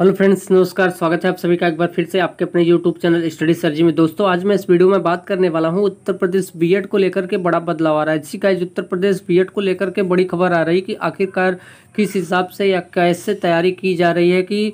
Hello friends नमस्कार स्वागत है आप सभी का एक बार फिर से आपके अपने यूट्यूब चैनल स्टडी सर्जी में दोस्तों आज मैं इस वीडियो में बात करने वाला हूं उत्तर प्रदेश बीएड को लेकर के बड़ा बदलाव आ रहा है इसी का उत्तर प्रदेश बीएड को लेकर के बड़ी खबर आ रही है कि आखिरकार किस हिसाब से या कैसे तैयारी की जा रही है कि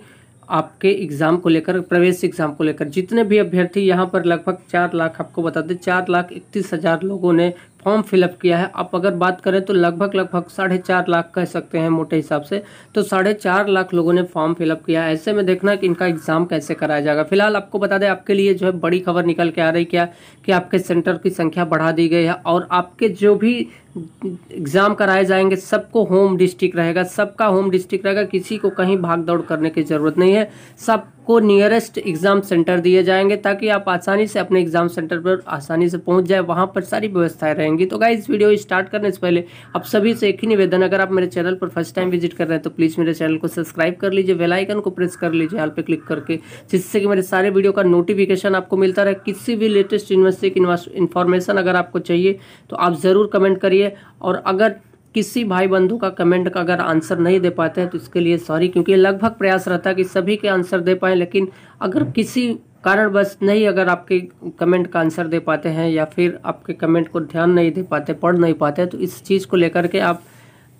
आपके एग्ज़ाम को लेकर प्रवेश एग्ज़ाम को लेकर जितने भी अभ्यर्थी यहाँ पर लगभग चार लाख आपको बता दें चार लाख इकतीस हज़ार लोगों ने फॉर्म फिलअप किया है आप अगर बात करें तो लगभग लगभग साढ़े चार लाख कह सकते हैं मोटे हिसाब से तो साढ़े चार लाख लोगों ने फॉर्म फिलअप किया है ऐसे में देखना कि इनका एग्ज़ाम कैसे कराया जाएगा फिलहाल आपको बता दें आपके लिए जो है बड़ी खबर निकल के आ रही क्या कि आपके सेंटर की संख्या बढ़ा दी गई है और आपके जो भी एग्ज़ाम कराए जाएंगे सबको होम डिस्ट्रिक्ट रहेगा सबका होम डिस्ट्रिक्ट रहेगा किसी को कहीं भाग दौड़ करने की ज़रूरत नहीं है सब को नियरेस्ट एग्ज़ाम सेंटर दिए जाएंगे ताकि आप आसानी से अपने एग्ज़ाम सेंटर पर आसानी से पहुंच जाए वहां पर सारी व्यवस्थाएं रहेंगी तो गाइज वीडियो स्टार्ट करने से पहले आप सभी से एक ही निवेदन अगर आप मेरे चैनल पर फर्स्ट टाइम विजिट कर रहे हैं तो प्लीज़ मेरे चैनल को सब्सक्राइब कर लीजिए वेलाइकन को प्रेस कर लीजिए हाल पर क्लिक करके जिससे कि मेरे सारे वीडियो का नोटिफिकेशन आपको मिलता रहे किसी भी लेटेस्ट यूनिवर्सिटी की इन्फॉर्मेशन अगर आपको चाहिए तो आप ज़रूर कमेंट करिए और अगर किसी भाई बंधु का कमेंट का अगर आंसर नहीं दे पाते हैं तो इसके लिए सॉरी क्योंकि लगभग प्रयास रहता है कि सभी के आंसर दे पाएँ लेकिन अगर हम्म। किसी कारणवश नहीं अगर आपके कमेंट का आंसर दे पाते हैं या फिर आपके कमेंट को ध्यान नहीं दे पाते पढ़ नहीं पाते तो इस चीज़ को लेकर के आप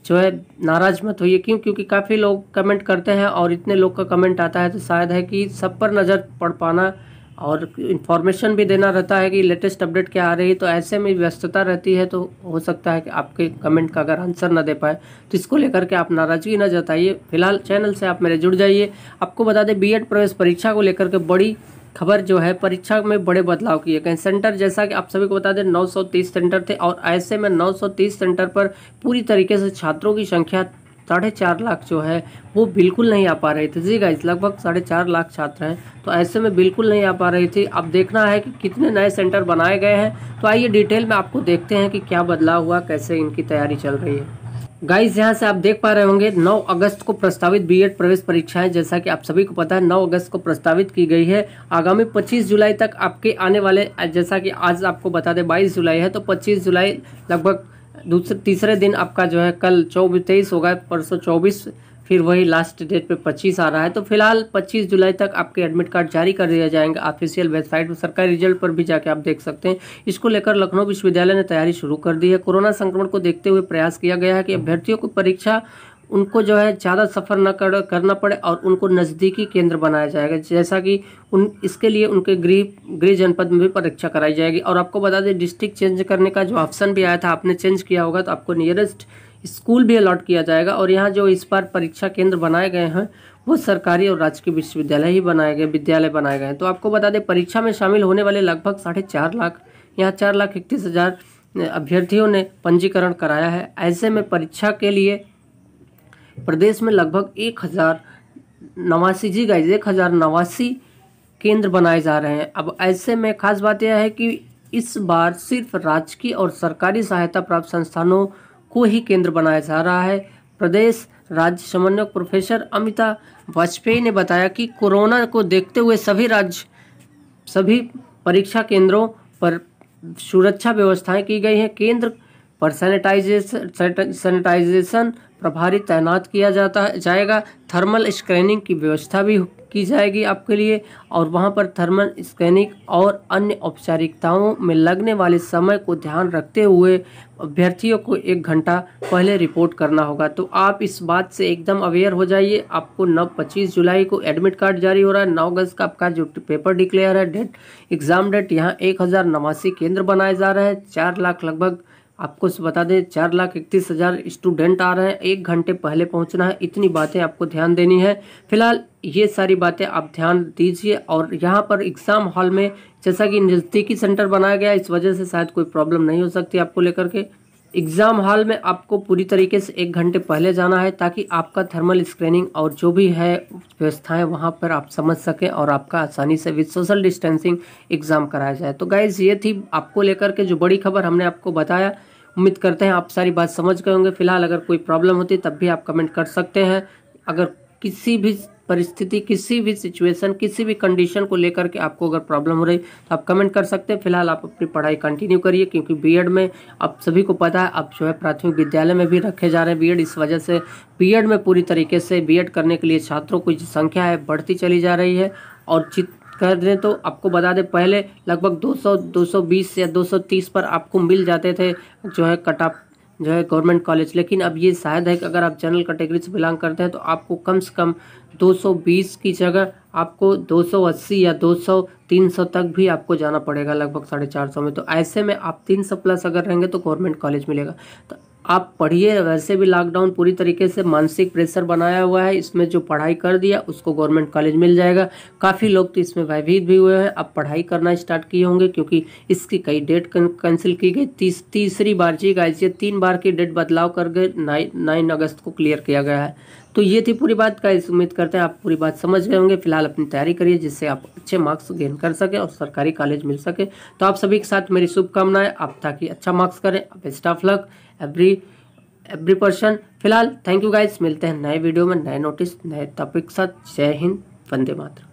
जो है नाराज मत होइए क्यों क्योंकि काफ़ी लोग कमेंट करते हैं और इतने लोग का कमेंट आता है तो शायद है कि सब पर नज़र पड़ पाना और इन्फॉर्मेशन भी देना रहता है कि लेटेस्ट अपडेट क्या आ रही है तो ऐसे में व्यस्तता रहती है तो हो सकता है कि आपके कमेंट का अगर आंसर ना दे पाए तो इसको लेकर के आप नाराजगी ना जताइए फिलहाल चैनल से आप मेरे जुड़ जाइए आपको बता दें बीएड प्रवेश परीक्षा को लेकर के बड़ी खबर जो है परीक्षा में बड़े बदलाव किए गए सेंटर जैसा कि आप सभी को बता दें 930 सेंटर थे और ऐसे में 930 सेंटर पर पूरी तरीके से छात्रों की संख्या साढ़े चार लाख जो है वो बिल्कुल नहीं आ पा रहे थे जी गाइज लगभग साढ़े चार लाख छात्र हैं तो ऐसे में बिल्कुल नहीं आ पा रहे थे अब देखना है कि कितने नए सेंटर बनाए गए हैं तो आइए डिटेल में आपको देखते हैं कि क्या बदलाव हुआ कैसे इनकी तैयारी चल रही है गाइज यहाँ से आप देख पा रहे होंगे 9 अगस्त को प्रस्तावित बीएड प्रवेश परीक्षाएं जैसा कि आप सभी को पता है 9 अगस्त को प्रस्तावित की गई है आगामी 25 जुलाई तक आपके आने वाले जैसा कि आज आपको बता दें 22 जुलाई है तो 25 जुलाई लगभग दूसरे तीसरे दिन आपका जो है कल चौबीस तेईस होगा परसों चौबीस फिर वही लास्ट डेट पे 25 आ रहा है तो फिलहाल 25 जुलाई तक आपके एडमिट कार्ड जारी कर दिया जाएंगे ऑफिशियल वेबसाइट पर सरकारी रिजल्ट पर भी जाके आप देख सकते हैं इसको लेकर लखनऊ विश्वविद्यालय ने तैयारी शुरू कर दी है कोरोना संक्रमण को देखते हुए प्रयास किया गया है कि अभ्यर्थियों को परीक्षा उनको जो है ज़्यादा सफ़र न कर करना पड़े और उनको नज़दीकी केंद्र बनाया जाएगा जैसा कि उन इसके लिए उनके गृह गृह जनपद में भी परीक्षा कराई जाएगी और आपको बता दें डिस्ट्रिक्ट चेंज करने का जो ऑप्शन भी आया था आपने चेंज किया होगा तो आपको नियरेस्ट स्कूल भी अलॉट किया जाएगा और यहाँ जो इस बार परीक्षा केंद्र बनाए गए हैं वो सरकारी और राजकीय विश्वविद्यालय ही बनाए गए विद्यालय बनाए गए हैं तो आपको बता दें परीक्षा में शामिल होने वाले लगभग साढ़े चार लाख यहाँ चार लाख इकतीस हज़ार अभ्यर्थियों ने पंजीकरण कराया है ऐसे में परीक्षा के लिए प्रदेश में लगभग एक हज़ार नवासी जी गाइज एक हज़ार नवासी केंद्र बनाए जा रहे हैं अब ऐसे में खास बात यह है कि इस बार सिर्फ राजकीय और सरकारी सहायता प्राप्त संस्थानों को ही केंद्र बनाया जा रहा है प्रदेश राज्य समन्वयक प्रोफेसर अमिता वाजपेयी ने बताया कि कोरोना को देखते हुए सभी राज्य सभी परीक्षा केंद्रों पर सुरक्षा व्यवस्थाएं की गई हैं केंद्र पर सैनिटाइजेशन सैनिटाइजेशन प्रभारी तैनात किया जाता जाएगा थर्मल स्क्रीनिंग की व्यवस्था भी की जाएगी आपके लिए और वहाँ पर थर्मल स्क्रीनिंग और अन्य औपचारिकताओं में लगने वाले समय को ध्यान रखते हुए अभ्यर्थियों को एक घंटा पहले रिपोर्ट करना होगा तो आप इस बात से एकदम अवेयर हो जाइए आपको नौ पच्चीस जुलाई को एडमिट कार्ड जारी हो रहा है नौ अगस्त का आपका जो पेपर डिक्लेयर है डेट एग्ज़ाम डेट यहाँ एक हज़ार नवासी केंद्र बनाए जा रहे हैं चार लाख लगभग आपको बता दें चार लाख इकतीस हज़ार स्टूडेंट आ रहे हैं एक घंटे पहले पहुंचना है इतनी बातें आपको ध्यान देनी है फिलहाल ये सारी बातें आप ध्यान दीजिए और यहाँ पर एग्ज़ाम हॉल में जैसा कि नज़दीकी सेंटर बनाया गया इस वजह से शायद कोई प्रॉब्लम नहीं हो सकती आपको लेकर के एग्ज़ाम हॉल में आपको पूरी तरीके से एक घंटे पहले जाना है ताकि आपका थर्मल स्क्रीनिंग और जो भी है व्यवस्थाएं वहां पर आप समझ सकें और आपका आसानी से विद सोशल डिस्टेंसिंग एग्ज़ाम कराया जाए तो गाइज़ ये थी आपको लेकर के जो बड़ी खबर हमने आपको बताया उम्मीद करते हैं आप सारी बात समझ गए होंगे फिलहाल अगर कोई प्रॉब्लम होती तब भी आप कमेंट कर सकते हैं अगर किसी भी परिस्थिति किसी भी सिचुएशन किसी भी कंडीशन को लेकर के आपको अगर प्रॉब्लम हो रही तो आप कमेंट कर सकते हैं फिलहाल आप अपनी पढ़ाई कंटिन्यू करिए क्योंकि बीएड में आप सभी को पता है आप जो है प्राथमिक विद्यालय में भी रखे जा रहे हैं बीएड इस वजह से बीएड में पूरी तरीके से बीएड करने के लिए छात्रों की संख्या है बढ़ती चली जा रही है और जित कर दें तो आपको बता दें पहले लगभग 200 220 या 230 पर आपको मिल जाते थे जो है कट ऑफ जो है गवर्नमेंट कॉलेज लेकिन अब ये शायद है कि अगर आप जनरल कैटेगरी से बिलोंग करते हैं तो आपको कम से कम 220 की जगह आपको 280 या 200 300 तक भी आपको जाना पड़ेगा लगभग साढ़े चार सौ में तो ऐसे में आप 300 प्लस अगर रहेंगे तो गवर्नमेंट कॉलेज मिलेगा तो आप पढ़िए वैसे भी लॉकडाउन पूरी तरीके से मानसिक प्रेशर बनाया हुआ है इसमें जो पढ़ाई कर दिया उसको गवर्नमेंट कॉलेज मिल जाएगा काफ़ी लोग तो इसमें भयभीत भी हुए हैं अब पढ़ाई करना स्टार्ट किए होंगे क्योंकि इसकी कई डेट कैंसिल की गई तीस तीसरी बार जी गाइजिए तीन बार की डेट बदलाव कर गए नाइन अगस्त को क्लियर किया गया है तो ये थी पूरी बात का उम्मीद करते हैं आप पूरी बात समझ गए होंगे फिलहाल अपनी तैयारी करिए जिससे आप अच्छे मार्क्स गेन कर सके और सरकारी कॉलेज मिल सके तो आप सभी के साथ मेरी शुभकामनाएं आप ताकि अच्छा मार्क्स करें आप staff luck every every person फिलहाल थैंक यू गाइज मिलते हैं नए वीडियो में नए नोटिस नए टॉपिक के साथ जय हिंद वंदे मातरम